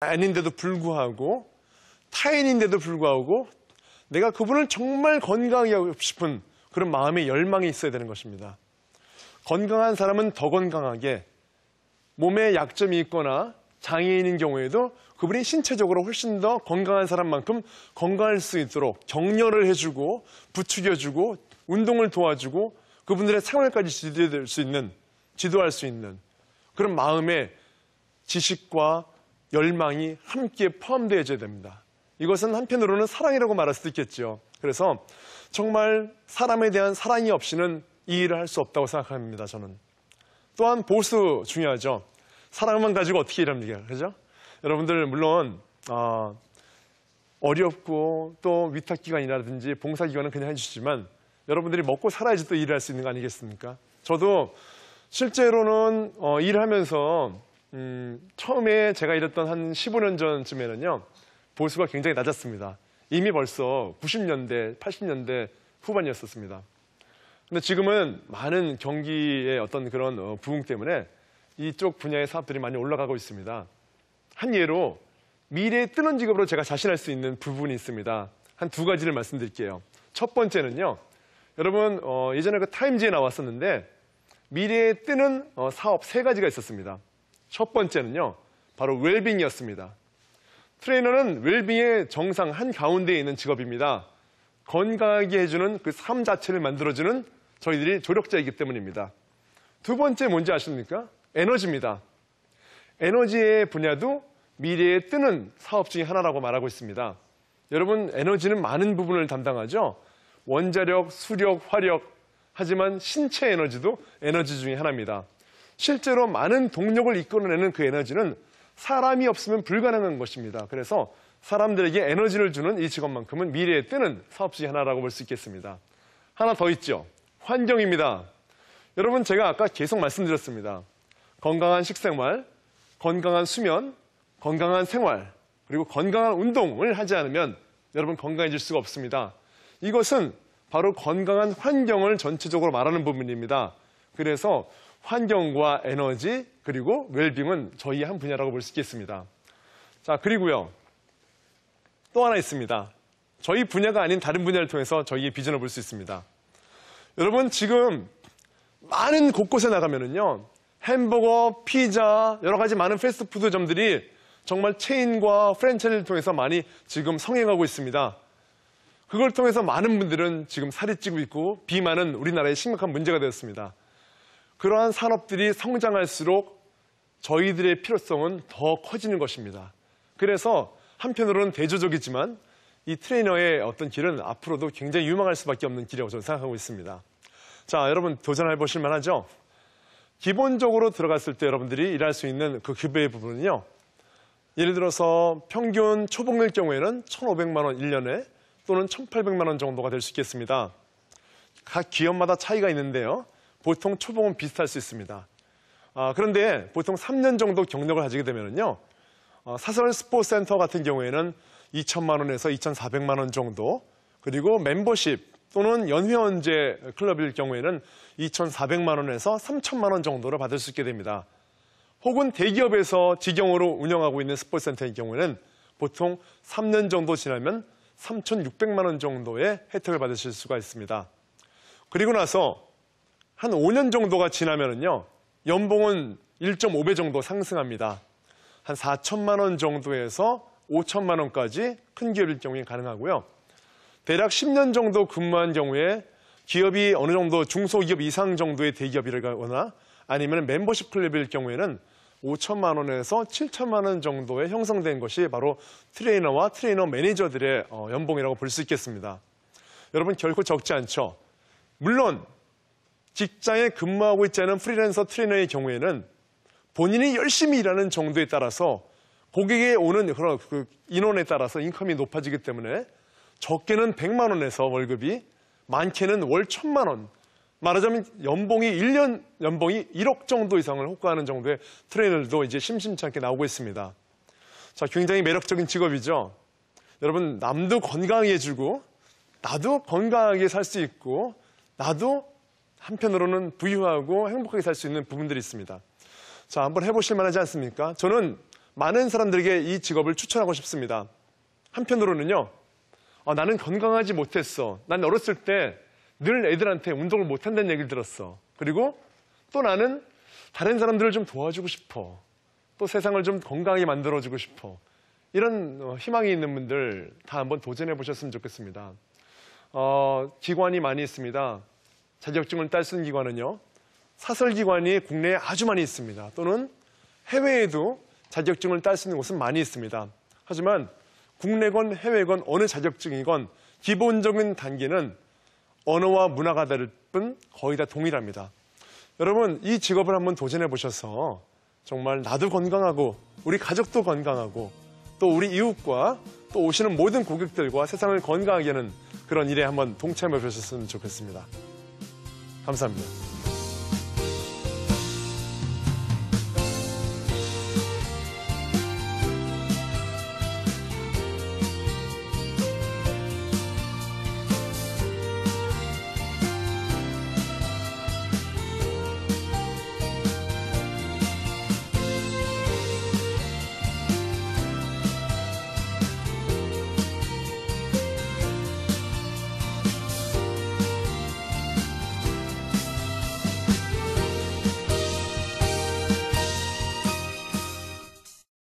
아닌데도 불구하고 타인인데도 불구하고 내가 그분을 정말 건강히 하고 싶은 그런 마음의 열망이 있어야 되는 것입니다. 건강한 사람은 더 건강하게 몸에 약점이 있거나 장애인인 경우에도 그분이 신체적으로 훨씬 더 건강한 사람만큼 건강할 수 있도록 격려를 해주고 부추겨주고 운동을 도와주고 그분들의 생활까지 지도할 수 있는 지도할 수 있는 그런 마음의 지식과 열망이 함께 포함되어져야 됩니다. 이것은 한편으로는 사랑이라고 말할 수도 있겠죠. 그래서 정말 사람에 대한 사랑이 없이는 이 일을 할 수 없다고 생각합니다. 저는. 또한 보수 중요하죠. 사랑만 가지고 어떻게 일합니까? 그죠? 여러분들 물론 어, 어렵고 또 위탁기관이라든지 봉사기관은 그냥 해주시지만 여러분들이 먹고 살아야지 또 일을 할 수 있는 거 아니겠습니까? 저도 실제로는 어, 일하면서 음, 처음에 제가 일했던 한 15년 전쯤에는요, 보수가 굉장히 낮았습니다. 이미 벌써 90년대, 80년대 후반이었었습니다. 근데 지금은 많은 경기의 어떤 그런 어, 부흥 때문에 이쪽 분야의 사업들이 많이 올라가고 있습니다. 한 예로 미래에 뜨는 직업으로 제가 자신할 수 있는 부분이 있습니다. 한 두 가지를 말씀드릴게요. 첫 번째는요. 여러분 어, 예전에 그타임즈에 나왔었는데 미래에 뜨는 어, 사업 세 가지가 있었습니다. 첫 번째는요, 바로 웰빙이었습니다. 트레이너는 웰빙의 정상 한가운데에 있는 직업입니다. 건강하게 해주는 그 삶 자체를 만들어주는 저희들이 조력자이기 때문입니다. 두 번째 뭔지 아십니까? 에너지입니다. 에너지의 분야도 미래에 뜨는 사업 중에 하나라고 말하고 있습니다. 여러분, 에너지는 많은 부분을 담당하죠. 원자력, 수력, 화력, 하지만 신체 에너지도 에너지 중에 하나입니다. 실제로 많은 동력을 이끌어내는 그 에너지는 사람이 없으면 불가능한 것입니다. 그래서 사람들에게 에너지를 주는 이 직업만큼은 미래에 뜨는 사업 지 하나라고 볼 수 있겠습니다. 하나 더 있죠. 환경입니다. 여러분 제가 아까 계속 말씀드렸습니다. 건강한 식생활, 건강한 수면, 건강한 생활, 그리고 건강한 운동을 하지 않으면 여러분 건강해질 수가 없습니다. 이것은 바로 건강한 환경을 전체적으로 말하는 부분입니다. 그래서 환경과 에너지 그리고 웰빙은 저희의 한 분야라고 볼 수 있겠습니다. 자 그리고요 또 하나 있습니다. 저희 분야가 아닌 다른 분야를 통해서 저희의 비전을 볼 수 있습니다. 여러분 지금 많은 곳곳에 나가면은요 햄버거, 피자 여러 가지 많은 패스트푸드점들이 정말 체인과 프랜차이즈를 통해서 많이 지금 성행하고 있습니다. 그걸 통해서 많은 분들은 지금 살이 찌고 있고 비만은 우리나라의 심각한 문제가 되었습니다. 그러한 산업들이 성장할수록 저희들의 필요성은 더 커지는 것입니다. 그래서 한편으로는 대조적이지만 이 트레이너의 어떤 길은 앞으로도 굉장히 유망할 수밖에 없는 길이라고 저는 생각하고 있습니다. 자, 여러분 도전해 보실 만하죠? 기본적으로 들어갔을 때 여러분들이 일할 수 있는 그 급여의 부분은요. 예를 들어서 평균 초봉일 경우에는 1,500만 원 1년에 또는 1,800만 원 정도가 될 수 있겠습니다. 각 기업마다 차이가 있는데요. 보통 초봉은 비슷할 수 있습니다. 아, 그런데 보통 3년 정도 경력을 가지게 되면요. 어, 사설 스포츠센터 같은 경우에는 2천만 원에서 2,400만 원 정도 그리고 멤버십 또는 연회원제 클럽일 경우에는 2,400만 원에서 3천만 원 정도를 받을 수 있게 됩니다. 혹은 대기업에서 직영으로 운영하고 있는 스포츠센터인 경우에는 보통 3년 정도 지나면 3,600만 원 정도의 혜택을 받으실 수가 있습니다. 그리고 나서 한 5년 정도가 지나면은요, 연봉은 1.5배 정도 상승합니다. 한 4천만 원 정도에서 5천만 원까지 큰 기업일 경우에 가능하고요. 대략 10년 정도 근무한 경우에 기업이 어느 정도 중소기업 이상 정도의 대기업이라거나 아니면 멤버십 클럽일 경우에는 5천만 원에서 7천만 원 정도에 형성된 것이 바로 트레이너와 트레이너 매니저들의 어, 연봉이라고 볼 수 있겠습니다. 여러분 결코 적지 않죠. 물론 직장에 근무하고 있지 않은 프리랜서 트레이너의 경우에는 본인이 열심히 일하는 정도에 따라서 고객에 오는 그런 그 인원에 따라서 인컴이 높아지기 때문에 적게는 100만 원에서 월급이 많게는 월 1000만 원 말하자면 연봉이 1년 연봉이 1억 정도 이상을 호가하는 정도의 트레이너들도 이제 심심찮게 나오고 있습니다. 자, 굉장히 매력적인 직업이죠. 여러분 남도 건강해지고 나도 건강하게 살 수 있고 나도 한편으로는 부유하고 행복하게 살 수 있는 부분들이 있습니다. 자, 한번 해보실 만하지 않습니까? 저는 많은 사람들에게 이 직업을 추천하고 싶습니다. 한편으로는요, 아, 나는 건강하지 못했어. 난 어렸을 때 늘 애들한테 운동을 못한다는 얘기를 들었어. 그리고 또 나는 다른 사람들을 좀 도와주고 싶어. 또 세상을 좀 건강하게 만들어주고 싶어. 이런 어, 희망이 있는 분들 다 한번 도전해 보셨으면 좋겠습니다. 어, 기관이 많이 있습니다. 자격증을 딸쓴 기관은요. 사설기관이 국내에 아주 많이 있습니다. 또는 해외에도 자격증을 딸 수 있는 곳은 많이 있습니다. 하지만 국내건 해외건 어느 자격증이건 기본적인 단계는 언어와 문화가 다를 뿐 거의 다 동일합니다. 여러분 이 직업을 한번 도전해 보셔서 정말 나도 건강하고 우리 가족도 건강하고 또 우리 이웃과 또 오시는 모든 고객들과 세상을 건강하게 하는 그런 일에 한번 동참해 보셨으면 좋겠습니다. 감사합니다.